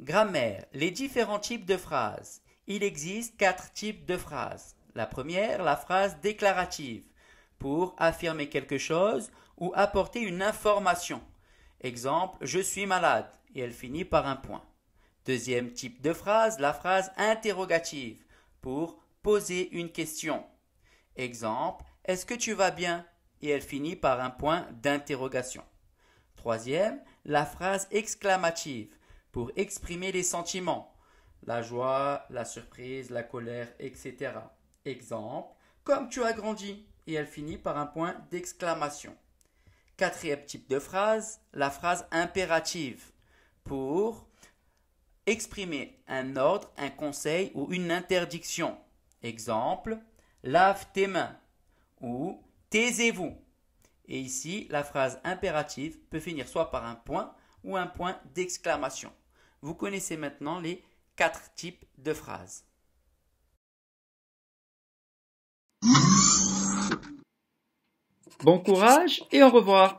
Grammaire. Les différents types de phrases. Il existe quatre types de phrases. La première, la phrase déclarative, pour affirmer quelque chose ou apporter une information. Exemple, je suis malade, et elle finit par un point. Deuxième type de phrase, la phrase interrogative, pour poser une question. Exemple, est-ce que tu vas bien Et elle finit par un point d'interrogation. Troisième, la phrase exclamative pour exprimer les sentiments, la joie, la surprise, la colère, etc. Exemple, comme tu as grandi Et elle finit par un point d'exclamation. Quatrième type de phrase, la phrase impérative pour exprimer un ordre, un conseil ou une interdiction. Exemple, lave tes mains ou taisez-vous. Et ici, la phrase impérative peut finir soit par un point ou un point d'exclamation. Vous connaissez maintenant les quatre types de phrases. Bon courage et au revoir